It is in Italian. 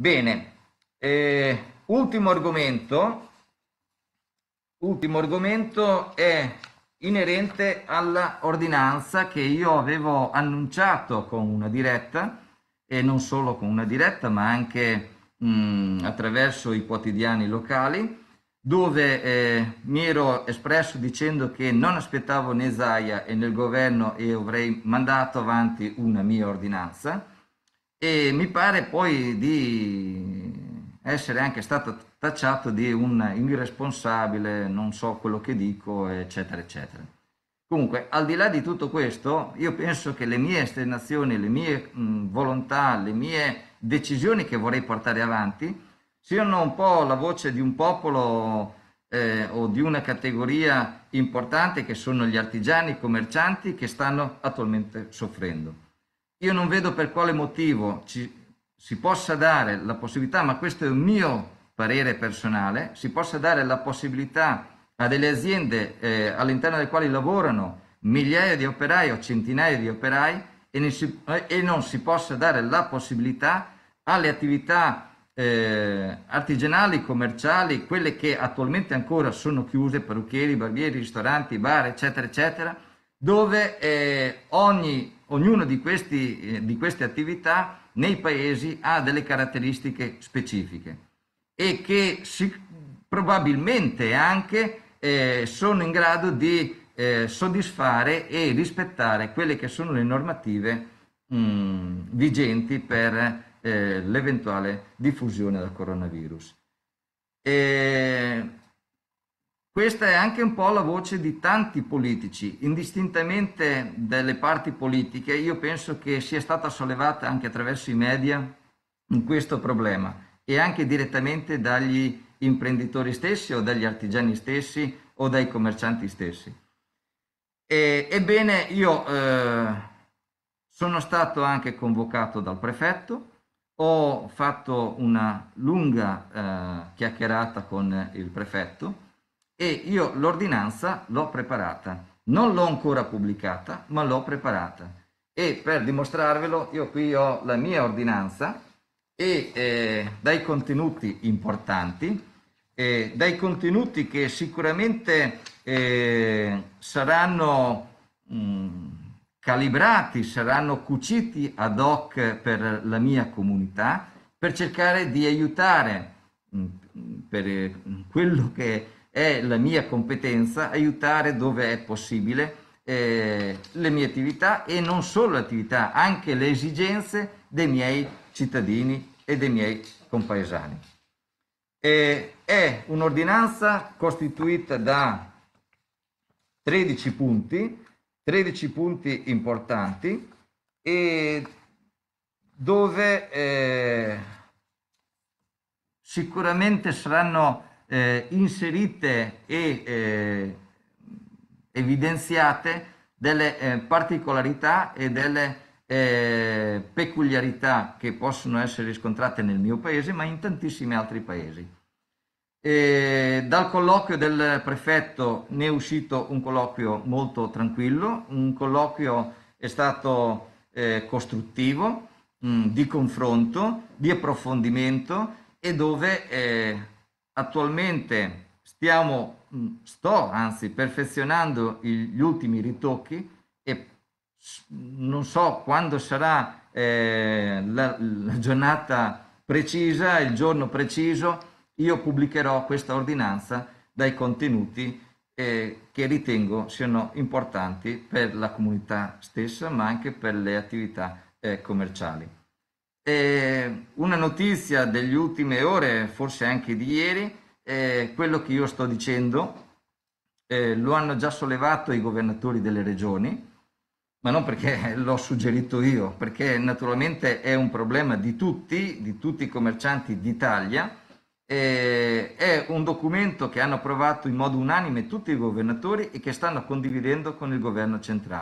Bene, eh, ultimo argomento, ultimo argomento è inerente all'ordinanza che io avevo annunciato con una diretta e non solo con una diretta ma anche mh, mm, attraverso i quotidiani locali dove eh, mi ero espresso dicendo che non aspettavo né Zaia e nel governo e avrei mandato avanti una mia ordinanza e mi pare poi di essere anche stato tacciato di un irresponsabile, non so quello che dico, eccetera, eccetera. Comunque, al di là di tutto questo, io penso che le mie esternazioni, le mie mh, volontà, le mie decisioni che vorrei portare avanti siano un po' la voce di un popolo eh, o di una categoria importante che sono gli artigiani, i commercianti che stanno attualmente soffrendo io non vedo per quale motivo ci, si possa dare la possibilità, ma questo è un mio parere personale, si possa dare la possibilità a delle aziende eh, all'interno delle quali lavorano migliaia di operai o centinaia di operai e, si, eh, e non si possa dare la possibilità alle attività eh, artigianali, commerciali, quelle che attualmente ancora sono chiuse, parrucchieri, barbieri, ristoranti, bar, eccetera, eccetera, dove eh, ogni, ognuna di, questi, eh, di queste attività nei paesi ha delle caratteristiche specifiche e che si, probabilmente anche eh, sono in grado di eh, soddisfare e rispettare quelle che sono le normative mh, mm, vigenti per eh, l'eventuale diffusione del coronavirus. E eh, questa è anche un po' la voce di tanti politici, indistintamente dalle parti politiche, io penso che sia stata sollevata anche attraverso i media in questo problema e anche direttamente dagli imprenditori stessi o dagli artigiani stessi o dai commercianti stessi. E, ebbene, io eh, sono stato anche convocato dal prefetto, ho fatto una lunga eh, chiacchierata con il prefetto e io l'ordinanza l'ho preparata. Non l'ho ancora pubblicata, ma l'ho preparata. E per dimostrarvelo io qui ho la mia ordinanza e eh, dai contenuti importanti, eh, dai contenuti che sicuramente eh, saranno mh, mm, calibrati, saranno cuciti ad hoc per la mia comunità, per cercare di aiutare mh, mm, per mm, quello che è la mia competenza aiutare dove è possibile eh, le mie attività e non solo le attività, anche le esigenze dei miei cittadini e dei miei compaesani. E è un'ordinanza costituita da 13 punti, 13 punti importanti, e dove eh, sicuramente saranno eh, inserite e eh, evidenziate delle eh, particolarità e delle eh, peculiarità che possono essere riscontrate nel mio paese ma in tantissimi altri paesi. E dal colloquio del prefetto ne è uscito un colloquio molto tranquillo, un colloquio è stato eh, costruttivo, mh, mm, di confronto, di approfondimento e dove eh, attualmente stiamo, mm, sto anzi perfezionando gli ultimi ritocchi e non so quando sarà eh, la, la giornata precisa, il giorno preciso, io pubblicherò questa ordinanza dai contenuti eh, che ritengo siano importanti per la comunità stessa, ma anche per le attività eh, commerciali una notizia degli ultime ore, forse anche di ieri, eh, quello che io sto dicendo eh, lo hanno già sollevato i governatori delle regioni, ma non perché l'ho suggerito io, perché naturalmente è un problema di tutti, di tutti i commercianti d'Italia. è un documento che hanno approvato in modo unanime tutti i governatori e che stanno condividendo con il governo centrale.